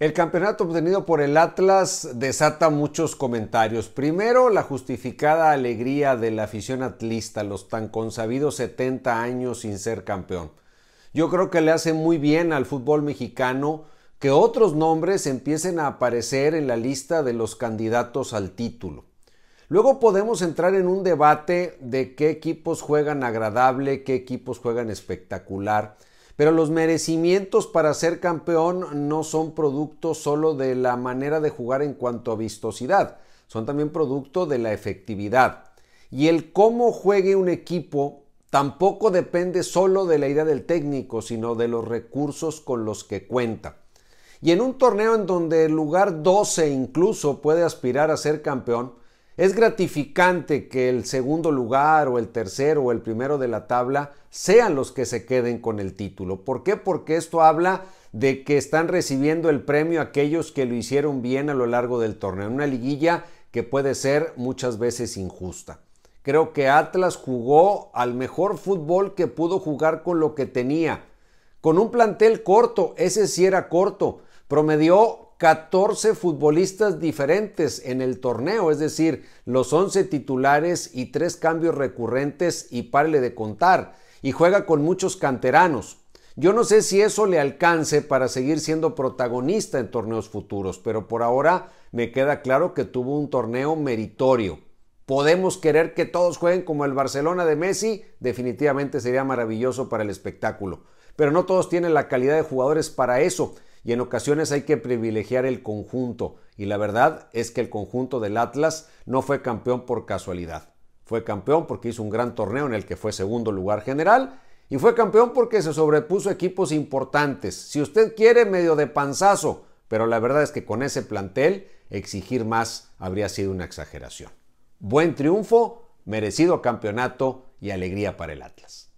El campeonato obtenido por el Atlas desata muchos comentarios. Primero, la justificada alegría de la afición atlista, los tan consabidos 70 años sin ser campeón. Yo creo que le hace muy bien al fútbol mexicano que otros nombres empiecen a aparecer en la lista de los candidatos al título. Luego podemos entrar en un debate de qué equipos juegan agradable, qué equipos juegan espectacular. Pero los merecimientos para ser campeón no son producto solo de la manera de jugar en cuanto a vistosidad, son también producto de la efectividad. Y el cómo juegue un equipo tampoco depende solo de la idea del técnico, sino de los recursos con los que cuenta. Y en un torneo en donde el lugar 12 incluso puede aspirar a ser campeón, es gratificante que el segundo lugar o el tercero o el primero de la tabla sean los que se queden con el título. ¿Por qué? Porque esto habla de que están recibiendo el premio aquellos que lo hicieron bien a lo largo del torneo. Una liguilla que puede ser muchas veces injusta. Creo que Atlas jugó al mejor fútbol que pudo jugar con lo que tenía. Con un plantel corto, ese sí era corto. Promedió 14 futbolistas diferentes en el torneo, es decir, los 11 titulares y tres cambios recurrentes y parle de contar, y juega con muchos canteranos. Yo no sé si eso le alcance para seguir siendo protagonista en torneos futuros, pero por ahora me queda claro que tuvo un torneo meritorio. ¿Podemos querer que todos jueguen como el Barcelona de Messi? Definitivamente sería maravilloso para el espectáculo. Pero no todos tienen la calidad de jugadores para eso y en ocasiones hay que privilegiar el conjunto, y la verdad es que el conjunto del Atlas no fue campeón por casualidad. Fue campeón porque hizo un gran torneo en el que fue segundo lugar general y fue campeón porque se sobrepuso equipos importantes. Si usted quiere, medio de panzazo, pero la verdad es que con ese plantel exigir más habría sido una exageración. Buen triunfo, merecido campeonato y alegría para el Atlas.